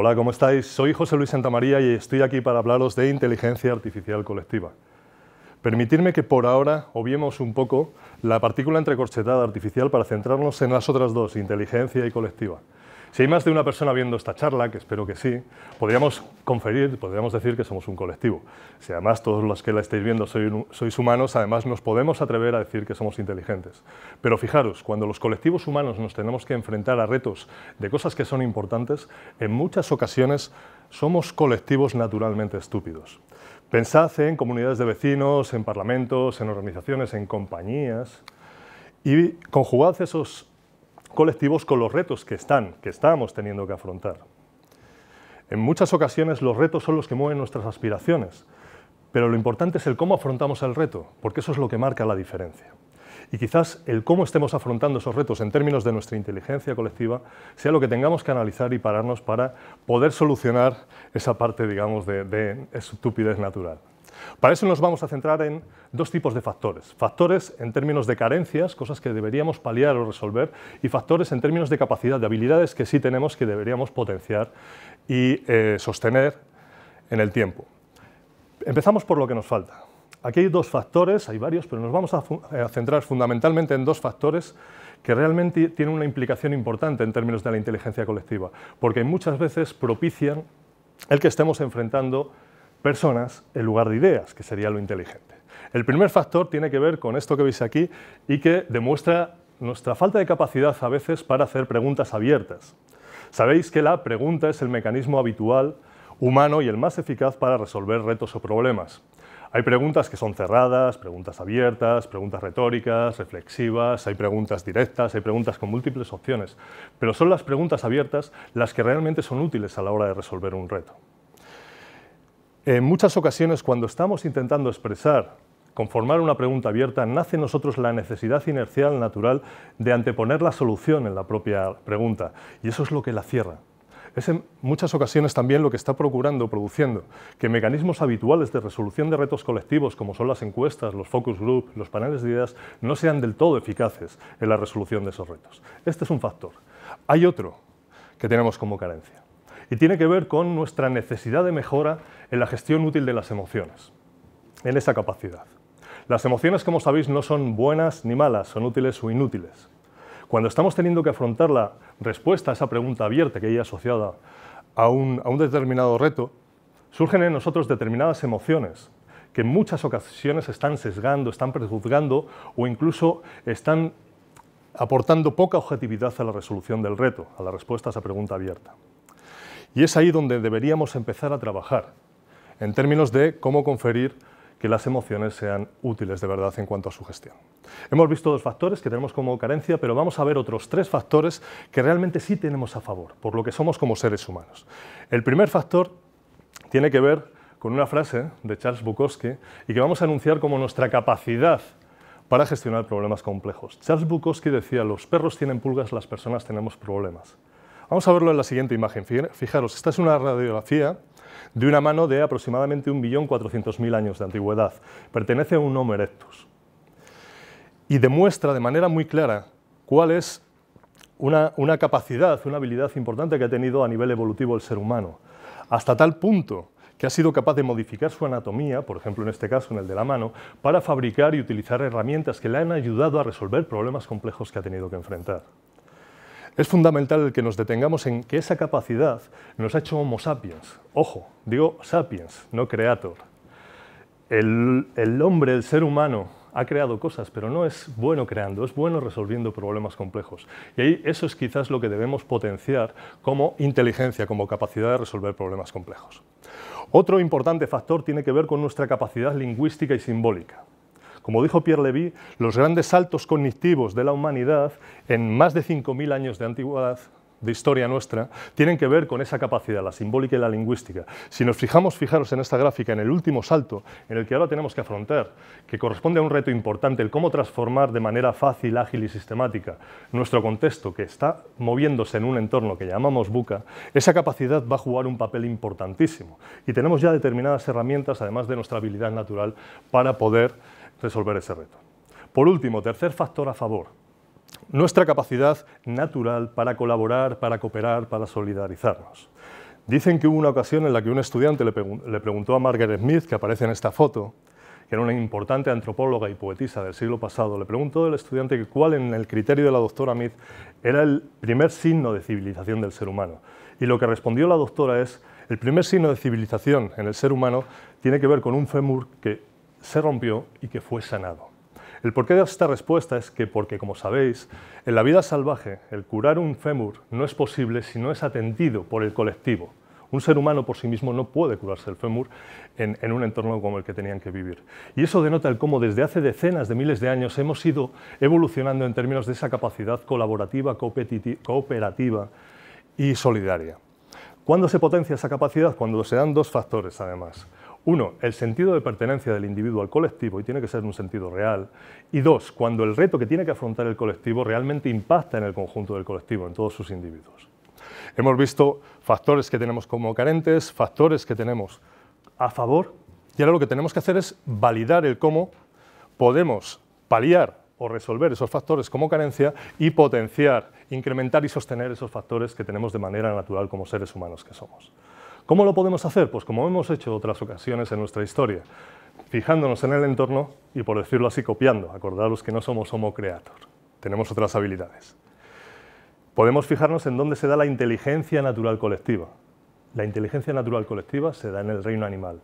Hola, ¿cómo estáis? Soy José Luis Santamaría y estoy aquí para hablaros de inteligencia artificial colectiva. Permitidme que por ahora obviemos un poco la partícula entrecorchetada artificial para centrarnos en las otras dos, inteligencia y colectiva. Si hay más de una persona viendo esta charla, que espero que sí, podríamos conferir, podríamos decir que somos un colectivo. Si además todos los que la estáis viendo sois humanos, además nos podemos atrever a decir que somos inteligentes. Pero fijaros, cuando los colectivos humanos nos tenemos que enfrentar a retos de cosas que son importantes, en muchas ocasiones somos colectivos naturalmente estúpidos. Pensad en comunidades de vecinos, en parlamentos, en organizaciones, en compañías, y conjugad esos colectivos con los retos que están, que estamos teniendo que afrontar. En muchas ocasiones los retos son los que mueven nuestras aspiraciones, pero lo importante es el cómo afrontamos el reto, porque eso es lo que marca la diferencia. Y quizás el cómo estemos afrontando esos retos en términos de nuestra inteligencia colectiva sea lo que tengamos que analizar y pararnos para poder solucionar esa parte, digamos, de estupidez natural. Para eso nos vamos a centrar en dos tipos de factores. Factores en términos de carencias, cosas que deberíamos paliar o resolver, y factores en términos de capacidad, de habilidades que sí tenemos que deberíamos potenciar y eh, sostener en el tiempo. Empezamos por lo que nos falta. Aquí hay dos factores, hay varios, pero nos vamos eh, a centrar fundamentalmente en dos factores que realmente tienen una implicación importante en términos de la inteligencia colectiva, porque muchas veces propician el que estemos enfrentando personas en lugar de ideas, que sería lo inteligente. El primer factor tiene que ver con esto que veis aquí y que demuestra nuestra falta de capacidad a veces para hacer preguntas abiertas. Sabéis que la pregunta es el mecanismo habitual, humano y el más eficaz para resolver retos o problemas. Hay preguntas que son cerradas, preguntas abiertas, preguntas retóricas, reflexivas, hay preguntas directas, hay preguntas con múltiples opciones, pero son las preguntas abiertas las que realmente son útiles a la hora de resolver un reto. En muchas ocasiones, cuando estamos intentando expresar, conformar una pregunta abierta, nace en nosotros la necesidad inercial natural de anteponer la solución en la propia pregunta. Y eso es lo que la cierra. Es en muchas ocasiones también lo que está procurando, produciendo, que mecanismos habituales de resolución de retos colectivos, como son las encuestas, los focus group, los paneles de ideas, no sean del todo eficaces en la resolución de esos retos. Este es un factor. Hay otro que tenemos como carencia y tiene que ver con nuestra necesidad de mejora en la gestión útil de las emociones, en esa capacidad. Las emociones, como sabéis, no son buenas ni malas, son útiles o inútiles. Cuando estamos teniendo que afrontar la respuesta a esa pregunta abierta que hay asociada a un, determinado reto, surgen en nosotros determinadas emociones que en muchas ocasiones están sesgando, están prejuzgando o incluso están aportando poca objetividad a la resolución del reto, a la respuesta a esa pregunta abierta. Y es ahí donde deberíamos empezar a trabajar, en términos de cómo conferir que las emociones sean útiles de verdad en cuanto a su gestión. Hemos visto dos factores que tenemos como carencia, pero vamos a ver otros tres factores que realmente sí tenemos a favor, por lo que somos como seres humanos. El primer factor tiene que ver con una frase de Charles Bukowski y que vamos a anunciar como nuestra capacidad para gestionar problemas complejos. Charles Bukowski decía, los perros tienen pulgas, las personas tenemos problemas. Vamos a verlo en la siguiente imagen. Fijaros, esta es una radiografía de una mano de aproximadamente 1.400.000 años de antigüedad. Pertenece a un Homo erectus. Y demuestra de manera muy clara cuál es una, una capacidad, una habilidad importante que ha tenido a nivel evolutivo el ser humano. Hasta tal punto que ha sido capaz de modificar su anatomía, por ejemplo en este caso en el de la mano, para fabricar y utilizar herramientas que le han ayudado a resolver problemas complejos que ha tenido que enfrentar. Es fundamental que nos detengamos en que esa capacidad nos ha hecho Homo sapiens. Ojo, digo sapiens, no creator. El, el, hombre, el ser humano, ha creado cosas, pero no es bueno creando, es bueno resolviendo problemas complejos. Y ahí eso es quizás lo que debemos potenciar como inteligencia, como capacidad de resolver problemas complejos. Otro importante factor tiene que ver con nuestra capacidad lingüística y simbólica. Como dijo Pierre Levy, los grandes saltos cognitivos de la humanidad en más de 5.000 años de antigüedad de historia nuestra, tienen que ver con esa capacidad, la simbólica y la lingüística. Si nos fijamos, fijaros en esta gráfica, en el último salto, en el que ahora tenemos que afrontar, que corresponde a un reto importante, el cómo transformar de manera fácil, ágil y sistemática nuestro contexto, que está moviéndose en un entorno que llamamos buca, esa capacidad va a jugar un papel importantísimo. Y tenemos ya determinadas herramientas, además de nuestra habilidad natural, para poder resolver ese reto. Por último, tercer factor a favor, nuestra capacidad natural para colaborar, para cooperar, para solidarizarnos. Dicen que hubo una ocasión en la que un estudiante le, preguntó a Margaret Smith, que aparece en esta foto, que era una importante antropóloga y poetisa del siglo pasado, le preguntó al estudiante cuál en el criterio de la doctora Smith era el primer signo de civilización del ser humano. Y lo que respondió la doctora es, el primer signo de civilización en el ser humano tiene que ver con un fémur que se rompió y que fue sanado. El porqué de esta respuesta es que, porque como sabéis, en la vida salvaje el curar un fémur no es posible si no es atendido por el colectivo. Un ser humano por sí mismo no puede curarse el fémur en, un entorno como el que tenían que vivir. Y eso denota el cómo desde hace decenas de miles de años hemos ido evolucionando en términos de esa capacidad colaborativa, cooperativa y solidaria. ¿Cuándo se potencia esa capacidad? Cuando se dan dos factores, además. Uno, el sentido de pertenencia del individuo al colectivo y tiene que ser un sentido real. Y dos, cuando el reto que tiene que afrontar el colectivo realmente impacta en el conjunto del colectivo, en todos sus individuos. Hemos visto factores que tenemos como carentes, factores que tenemos a favor y ahora lo que tenemos que hacer es validar el cómo podemos paliar o resolver esos factores como carencia y potenciar, incrementar y sostener esos factores que tenemos de manera natural como seres humanos que somos. ¿Cómo lo podemos hacer? Pues como hemos hecho otras ocasiones en nuestra historia, fijándonos en el entorno y, por decirlo así, copiando. Acordaros que no somos homo creator, tenemos otras habilidades. Podemos fijarnos en dónde se da la inteligencia natural colectiva. La inteligencia natural colectiva se da en el reino animal.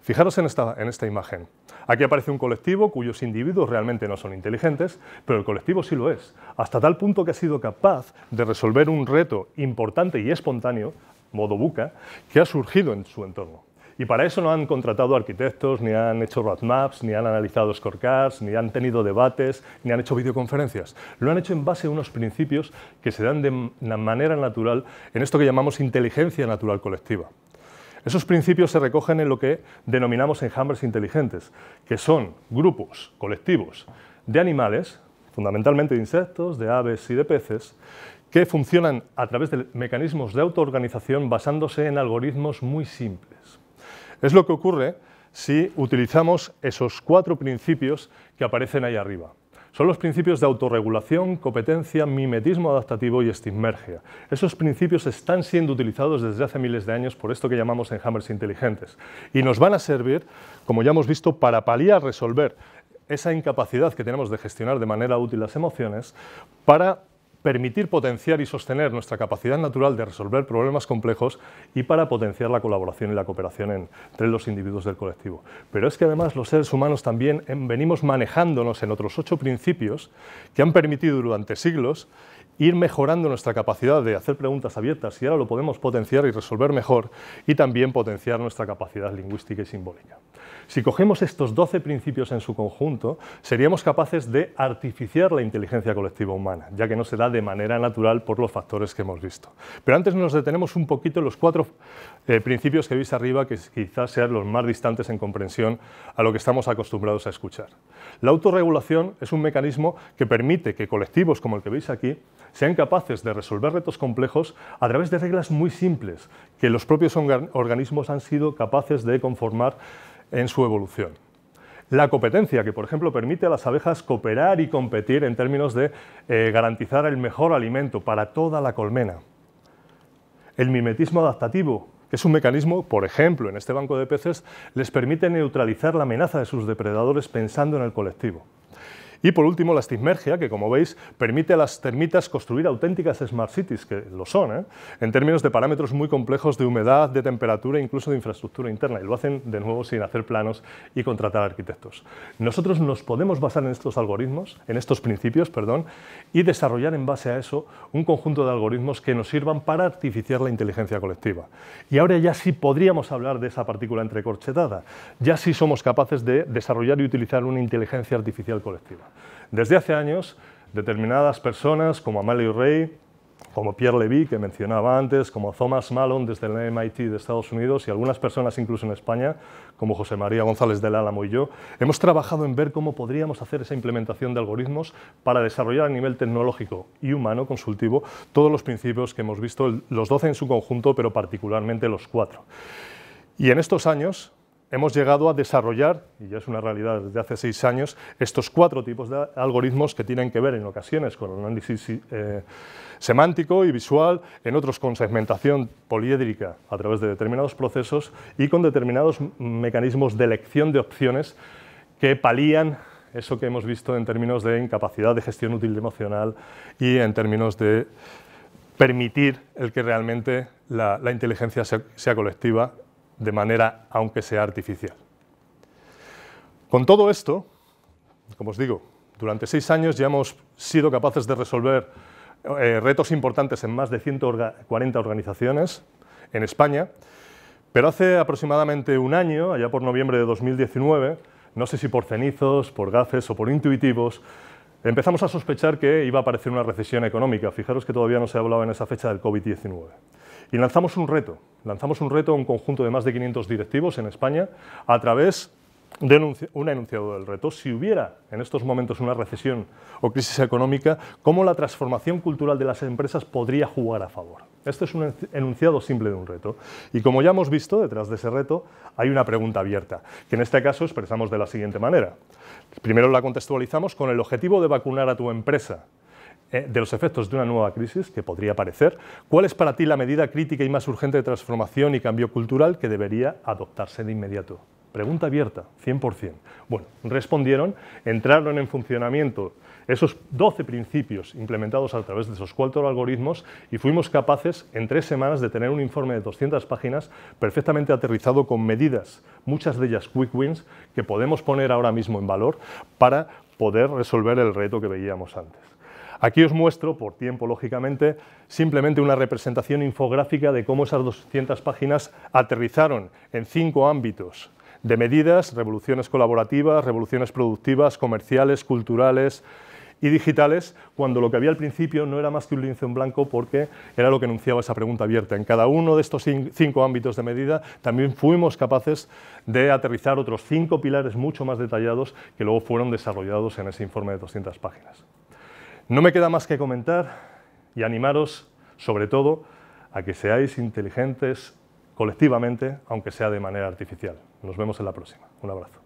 Fijaros en esta, en esta imagen. Aquí aparece un colectivo cuyos individuos realmente no son inteligentes, pero el colectivo sí lo es, hasta tal punto que ha sido capaz de resolver un reto importante y espontáneo modo buca, que ha surgido en su entorno. Y para eso no han contratado arquitectos, ni han hecho roadmaps, ni han analizado scorecards, ni han tenido debates, ni han hecho videoconferencias. Lo han hecho en base a unos principios que se dan de manera natural en esto que llamamos inteligencia natural colectiva. Esos principios se recogen en lo que denominamos enjambres inteligentes, que son grupos colectivos de animales, fundamentalmente de insectos, de aves y de peces, que funcionan a través de mecanismos de autoorganización basándose en algoritmos muy simples. Es lo que ocurre si utilizamos esos cuatro principios que aparecen ahí arriba. Son los principios de autorregulación, competencia, mimetismo adaptativo y estimergia. Esos principios están siendo utilizados desde hace miles de años por esto que llamamos enjambres inteligentes y nos van a servir, como ya hemos visto, para paliar, resolver esa incapacidad que tenemos de gestionar de manera útil las emociones, para permitir potenciar y sostener nuestra capacidad natural de resolver problemas complejos y para potenciar la colaboración y la cooperación entre los individuos del colectivo. Pero es que además los seres humanos también em, venimos manejándonos en otros ocho principios que han permitido durante siglos ir mejorando nuestra capacidad de hacer preguntas abiertas y ahora lo podemos potenciar y resolver mejor y también potenciar nuestra capacidad lingüística y simbólica. Si cogemos estos 12 principios en su conjunto, seríamos capaces de artificiar la inteligencia colectiva humana, ya que no se da de manera natural por los factores que hemos visto. Pero antes nos detenemos un poquito en los cuatro eh, principios que veis arriba que quizás sean los más distantes en comprensión a lo que estamos acostumbrados a escuchar. La autorregulación es un mecanismo que permite que colectivos como el que veis aquí sean capaces de resolver retos complejos a través de reglas muy simples que los propios organismos han sido capaces de conformar en su evolución. La competencia, que por ejemplo permite a las abejas cooperar y competir en términos de eh, garantizar el mejor alimento para toda la colmena. El mimetismo adaptativo, es un mecanismo, por ejemplo, en este banco de peces, les permite neutralizar la amenaza de sus depredadores pensando en el colectivo. Y por último, la estigmergia, que como veis permite a las termitas construir auténticas smart cities, que lo son, ¿eh? en términos de parámetros muy complejos de humedad, de temperatura e incluso de infraestructura interna. Y lo hacen de nuevo sin hacer planos y contratar arquitectos. Nosotros nos podemos basar en estos algoritmos, en estos principios, perdón, y desarrollar en base a eso un conjunto de algoritmos que nos sirvan para artificiar la inteligencia colectiva. Y ahora ya sí podríamos hablar de esa partícula entrecorchetada. Ya sí somos capaces de desarrollar y utilizar una inteligencia artificial colectiva. Desde hace años, determinadas personas como Amalie Rey, como Pierre Levy, que mencionaba antes, como Thomas Malone desde el MIT de Estados Unidos y algunas personas incluso en España, como José María González del Álamo y yo, hemos trabajado en ver cómo podríamos hacer esa implementación de algoritmos para desarrollar a nivel tecnológico y humano consultivo todos los principios que hemos visto, los 12 en su conjunto, pero particularmente los cuatro. Y en estos años hemos llegado a desarrollar, y ya es una realidad desde hace seis años, estos cuatro tipos de algoritmos que tienen que ver en ocasiones con análisis eh, semántico y visual, en otros con segmentación poliédrica a través de determinados procesos y con determinados mecanismos de elección de opciones que palían eso que hemos visto en términos de incapacidad de gestión útil emocional y en términos de permitir el que realmente la, inteligencia sea colectiva de manera aunque sea artificial. Con todo esto, como os digo, durante seis años ya hemos sido capaces de resolver eh, retos importantes en más de 140 organizaciones en España, pero hace aproximadamente un año, allá por noviembre de 2019, no sé si por cenizos, por gafes o por intuitivos, empezamos a sospechar que iba a aparecer una recesión económica. Fijaros que todavía no se ha hablado en esa fecha del COVID-19. Y lanzamos un reto, lanzamos un reto a un conjunto de más de 500 directivos en España a través de un enunciado del reto. Si hubiera en estos momentos una recesión o crisis económica, ¿cómo la transformación cultural de las empresas podría jugar a favor? Este es un enunciado simple de un reto. Y como ya hemos visto, detrás de ese reto hay una pregunta abierta, que en este caso expresamos de la siguiente manera. Primero la contextualizamos con el objetivo de vacunar a tu empresa eh, de los efectos de una nueva crisis que podría aparecer, ¿cuál es para ti la medida crítica y más urgente de transformación y cambio cultural que debería adoptarse de inmediato? Pregunta abierta, 100%. Bueno, respondieron, entraron en funcionamiento esos 12 principios implementados a través de esos cuatro algoritmos y fuimos capaces en tres semanas de tener un informe de 200 páginas perfectamente aterrizado con medidas, muchas de ellas quick wins, que podemos poner ahora mismo en valor para poder resolver el reto que veíamos antes. Aquí os muestro, por tiempo lógicamente, simplemente una representación infográfica de cómo esas 200 páginas aterrizaron en cinco ámbitos de medidas, revoluciones colaborativas, revoluciones productivas, comerciales, culturales y digitales, cuando lo que había al principio no era más que un lienzo en blanco porque era lo que enunciaba esa pregunta abierta. En cada uno de estos cinco ámbitos de medida también fuimos capaces de aterrizar otros cinco pilares mucho más detallados que luego fueron desarrollados en ese informe de 200 páginas. No me queda más que comentar y animaros, sobre todo, a que seáis inteligentes colectivamente, aunque sea de manera artificial. Nos vemos en la próxima. Un abrazo.